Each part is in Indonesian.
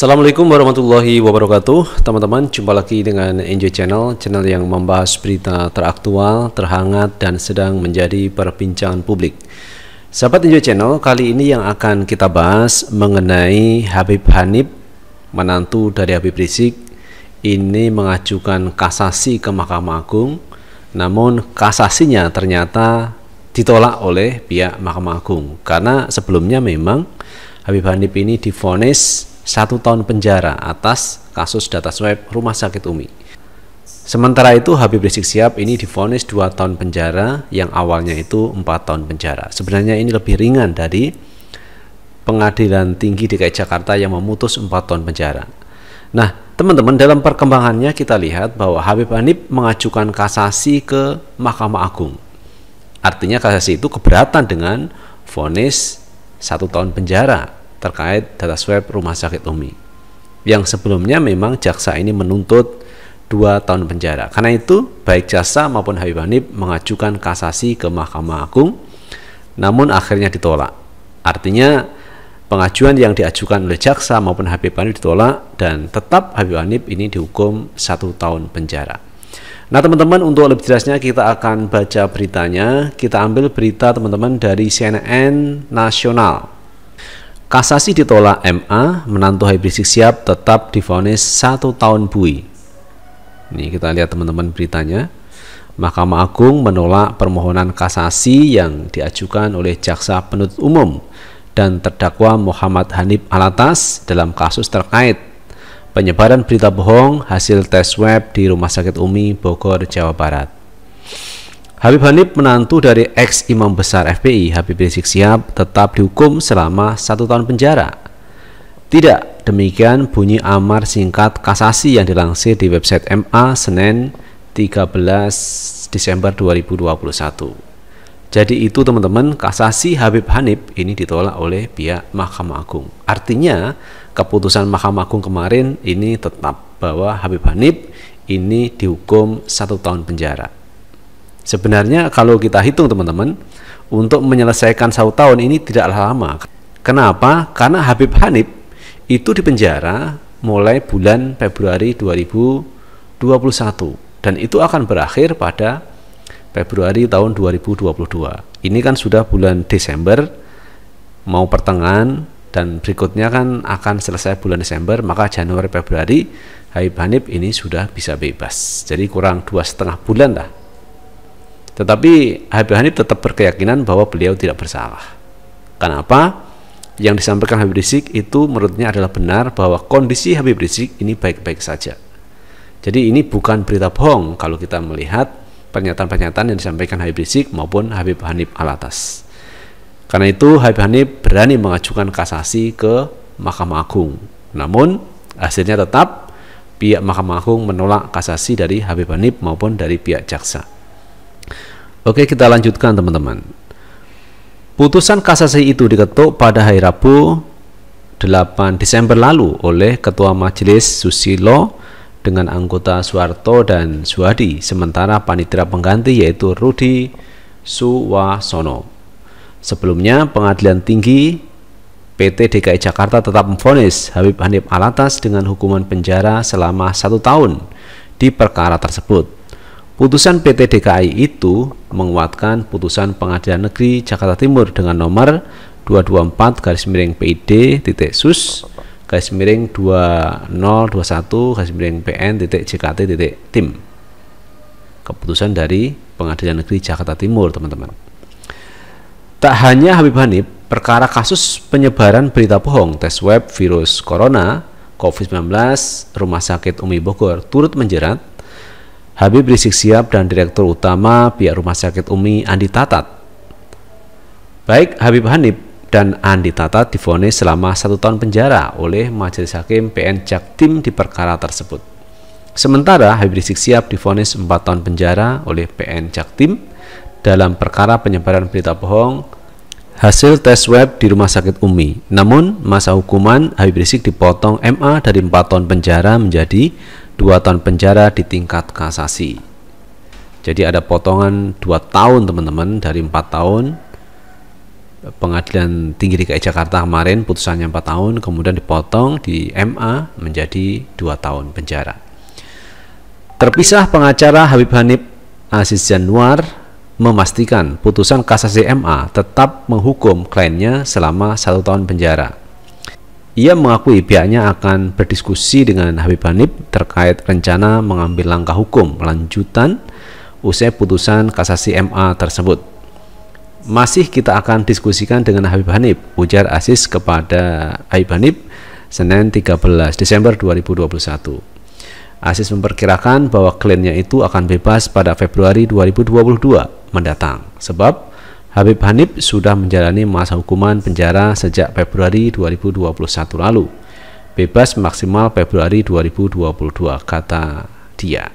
Assalamualaikum warahmatullahi wabarakatuh Teman-teman, jumpa lagi dengan Enjoy Channel Channel yang membahas berita teraktual, terhangat, dan sedang menjadi perbincangan publik Sahabat Enjoy Channel, kali ini yang akan kita bahas mengenai Habib Hanif Menantu dari Habib Rizik Ini mengajukan kasasi ke Mahkamah Agung Namun kasasinya ternyata ditolak oleh pihak Mahkamah Agung Karena sebelumnya memang Habib Hanif ini difonis satu tahun penjara atas kasus data swab Rumah Sakit Umi. Sementara itu Habib Rizik Siap ini difonis dua tahun penjara yang awalnya itu empat tahun penjara. Sebenarnya ini lebih ringan dari Pengadilan Tinggi DKI Jakarta yang memutus empat tahun penjara. Nah, teman-teman dalam perkembangannya kita lihat bahwa Habib Hanif mengajukan kasasi ke Mahkamah Agung. Artinya kasasi itu keberatan dengan vonis satu tahun penjara terkait data swab Rumah Sakit Umi. Yang sebelumnya memang jaksa ini menuntut dua tahun penjara. Karena itu, baik jaksa maupun Habib Hanif mengajukan kasasi ke Mahkamah Agung, namun akhirnya ditolak. Artinya, pengajuan yang diajukan oleh jaksa maupun Habib Hanif ditolak dan tetap Habib Hanif ini dihukum satu tahun penjara. Nah teman-teman untuk lebih jelasnya kita akan baca beritanya Kita ambil berita teman-teman dari CNN Nasional Kasasi ditolak MA, menantu Habib Rizik Siap tetap difonis satu tahun bui. Ini kita lihat teman-teman beritanya. Mahkamah Agung menolak permohonan kasasi yang diajukan oleh jaksa penuntut umum dan terdakwa Muhammad Hanif Alatas dalam kasus terkait penyebaran berita bohong hasil tes web di Rumah Sakit Umi Bogor, Jawa Barat. Habib Hanif menantu dari ex imam besar FPI Habib Rizik Sihab tetap dihukum selama satu tahun penjara. Tidak demikian bunyi amar singkat kasasi yang dilansir di website MA Senin 13 Desember 2021. Jadi itu teman-teman kasasi Habib Hanif ini ditolak oleh pihak Mahkamah Agung. Artinya keputusan Mahkamah Agung kemarin ini tetap bahwa Habib Hanif ini dihukum satu tahun penjara. Sebenarnya kalau kita hitung teman-teman, untuk menyelesaikan satu tahun ini tidak lama. Kenapa? Karena Habib Hanif itu di penjara mulai bulan Februari 2021 dan itu akan berakhir pada Februari tahun 2022. Ini kan sudah bulan Desember mau pertengahan dan berikutnya kan akan selesai bulan Desember maka Januari Februari Habib Hanif ini sudah bisa bebas. Jadi kurang dua setengah bulan lah tetapi Habib Hanif tetap berkeyakinan bahwa beliau tidak bersalah. Kenapa? Yang disampaikan Habib Rizik itu menurutnya adalah benar bahwa kondisi Habib Rizik ini baik-baik saja. Jadi ini bukan berita bohong kalau kita melihat pernyataan-pernyataan yang disampaikan Habib Rizik maupun Habib Hanif Alatas. Karena itu Habib Hanif berani mengajukan kasasi ke Mahkamah Agung. Namun hasilnya tetap pihak Mahkamah Agung menolak kasasi dari Habib Hanif maupun dari pihak jaksa. Oke, kita lanjutkan teman-teman. Putusan kasasi itu diketuk pada hari Rabu 8 Desember lalu oleh Ketua Majelis Susilo dengan anggota Suwarto dan Suhadi, sementara panitera pengganti yaitu Rudi Suwasono. Sebelumnya, Pengadilan Tinggi PT DKI Jakarta tetap memfonis Habib Hanif Alatas dengan hukuman penjara selama satu tahun di perkara tersebut. Putusan PT DKI itu menguatkan putusan Pengadilan Negeri Jakarta Timur dengan nomor 224 garis miring PID titik sus garis miring 2021 garis miring PN titik JKT titik tim keputusan dari Pengadilan Negeri Jakarta Timur teman-teman tak hanya Habib Hanif perkara kasus penyebaran berita bohong tes web virus corona COVID-19 Rumah Sakit Umi Bogor turut menjerat Habib Rizik Siap dan Direktur Utama pihak Rumah Sakit Umi Andi Tatat. Baik Habib Hanif dan Andi Tatat difonis selama satu tahun penjara oleh Majelis Hakim PN Jaktim di perkara tersebut. Sementara Habib Rizik Siap difonis 4 tahun penjara oleh PN Jaktim dalam perkara penyebaran berita bohong hasil tes web di Rumah Sakit Umi. Namun, masa hukuman Habib Rizik dipotong MA dari 4 tahun penjara menjadi dua tahun penjara di tingkat kasasi. Jadi ada potongan dua tahun teman-teman dari empat tahun pengadilan tinggi DKI Jakarta kemarin putusannya empat tahun kemudian dipotong di MA menjadi dua tahun penjara. Terpisah pengacara Habib Hanif Aziz Januar memastikan putusan kasasi MA tetap menghukum kliennya selama satu tahun penjara. Ia mengakui pihaknya akan berdiskusi dengan Habib Hanif terkait rencana mengambil langkah hukum lanjutan usai putusan kasasi MA tersebut. Masih kita akan diskusikan dengan Habib Hanif, ujar Asis kepada Habib Hanif Senin 13 Desember 2021. Asis memperkirakan bahwa kliennya itu akan bebas pada Februari 2022 mendatang, sebab Habib Hanif sudah menjalani masa hukuman penjara sejak Februari 2021 lalu. Bebas maksimal Februari 2022 kata dia.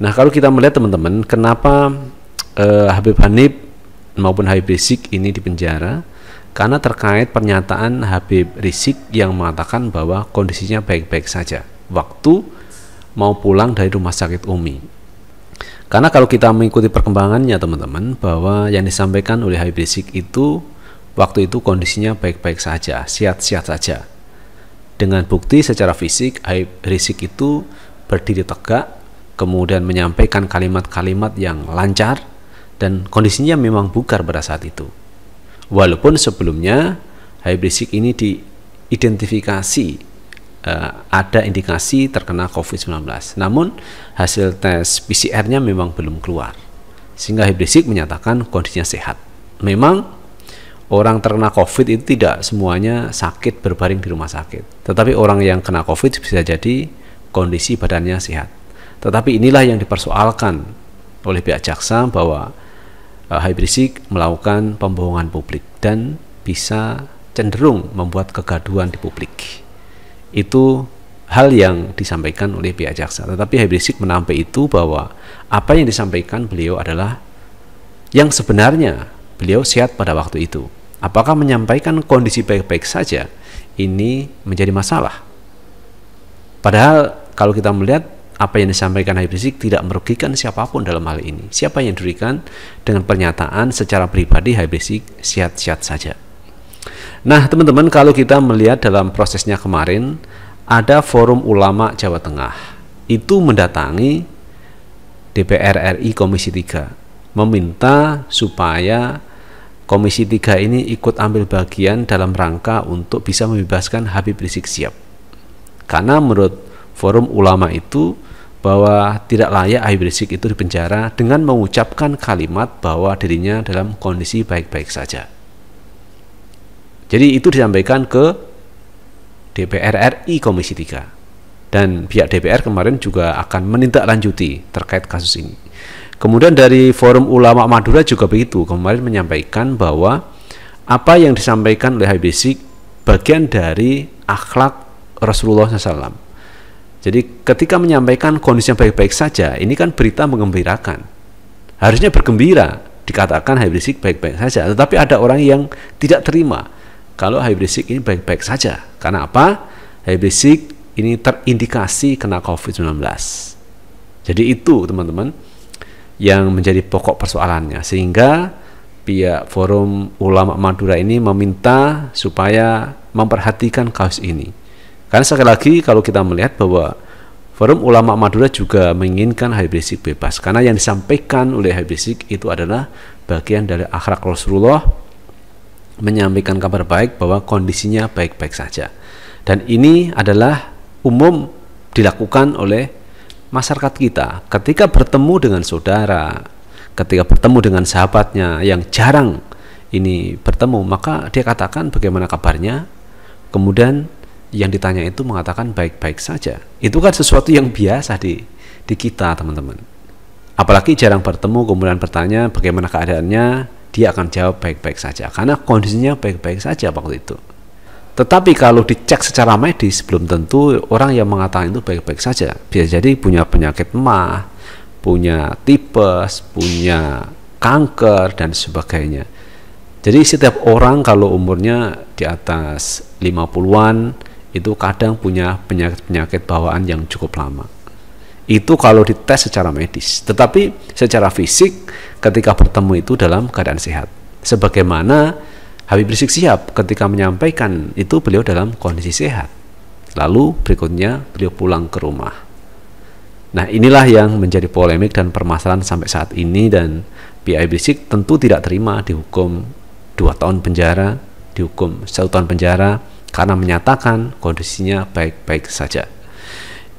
Nah, kalau kita melihat teman-teman, kenapa eh, Habib Hanif maupun Habib Rizik ini dipenjara? Karena terkait pernyataan Habib Rizik yang mengatakan bahwa kondisinya baik-baik saja. Waktu mau pulang dari rumah sakit Umi karena kalau kita mengikuti perkembangannya teman-teman bahwa yang disampaikan oleh Habib Rizik itu waktu itu kondisinya baik-baik saja, sehat-sehat saja. Dengan bukti secara fisik Habib Rizik itu berdiri tegak, kemudian menyampaikan kalimat-kalimat yang lancar dan kondisinya memang bugar pada saat itu. Walaupun sebelumnya Habib Rizik ini diidentifikasi uh, ada indikasi terkena COVID-19. Namun hasil tes PCR-nya memang belum keluar. Sehingga Habib menyatakan kondisinya sehat. Memang orang terkena COVID itu tidak semuanya sakit berbaring di rumah sakit. Tetapi orang yang kena COVID bisa jadi kondisi badannya sehat. Tetapi inilah yang dipersoalkan oleh pihak jaksa bahwa uh, melakukan pembohongan publik dan bisa cenderung membuat kegaduhan di publik itu hal yang disampaikan oleh pihak jaksa. Tetapi Habib Rizik menampik itu bahwa apa yang disampaikan beliau adalah yang sebenarnya beliau sehat pada waktu itu. Apakah menyampaikan kondisi baik-baik saja ini menjadi masalah? Padahal kalau kita melihat apa yang disampaikan Habib Rizik tidak merugikan siapapun dalam hal ini. Siapa yang dirugikan dengan pernyataan secara pribadi Habib Rizik sehat-sehat saja. Nah, teman-teman, kalau kita melihat dalam prosesnya kemarin, ada Forum Ulama Jawa Tengah. Itu mendatangi DPR RI Komisi 3 meminta supaya Komisi 3 ini ikut ambil bagian dalam rangka untuk bisa membebaskan Habib Rizik Siap. Karena menurut Forum Ulama itu bahwa tidak layak Habib Rizik itu dipenjara dengan mengucapkan kalimat bahwa dirinya dalam kondisi baik-baik saja. Jadi itu disampaikan ke DPR RI Komisi 3 dan pihak DPR kemarin juga akan menindaklanjuti terkait kasus ini. Kemudian dari Forum Ulama Madura juga begitu kemarin menyampaikan bahwa apa yang disampaikan oleh Habib Rizik bagian dari akhlak Rasulullah SAW. Jadi ketika menyampaikan kondisi yang baik-baik saja, ini kan berita mengembirakan Harusnya bergembira, dikatakan Habib Rizik baik-baik saja, tetapi ada orang yang tidak terima kalau Habib Rizik ini baik-baik saja. Karena apa? Habib Rizik ini terindikasi kena COVID-19. Jadi itu teman-teman yang menjadi pokok persoalannya. Sehingga pihak Forum Ulama Madura ini meminta supaya memperhatikan kasus ini. Karena sekali lagi kalau kita melihat bahwa Forum Ulama Madura juga menginginkan Habib Rizik bebas karena yang disampaikan oleh Habib Rizik itu adalah bagian dari akhlak Rasulullah menyampaikan kabar baik bahwa kondisinya baik-baik saja. Dan ini adalah umum dilakukan oleh masyarakat kita ketika bertemu dengan saudara, ketika bertemu dengan sahabatnya yang jarang ini bertemu, maka dia katakan bagaimana kabarnya. Kemudian yang ditanya itu mengatakan baik-baik saja. Itu kan sesuatu yang biasa di di kita, teman-teman. Apalagi jarang bertemu kemudian bertanya bagaimana keadaannya, dia akan jawab baik-baik saja karena kondisinya baik-baik saja waktu itu. Tetapi kalau dicek secara medis belum tentu orang yang mengatakan itu baik-baik saja. Bisa jadi punya penyakit mah, punya tipes, punya kanker dan sebagainya. Jadi setiap orang kalau umurnya di atas 50-an itu kadang punya penyakit-penyakit bawaan yang cukup lama itu kalau dites secara medis, tetapi secara fisik ketika bertemu itu dalam keadaan sehat. Sebagaimana Habib Rizik siap ketika menyampaikan itu beliau dalam kondisi sehat. Lalu berikutnya beliau pulang ke rumah. Nah inilah yang menjadi polemik dan permasalahan sampai saat ini dan Habib Rizik tentu tidak terima dihukum dua tahun penjara, dihukum satu tahun penjara karena menyatakan kondisinya baik-baik saja.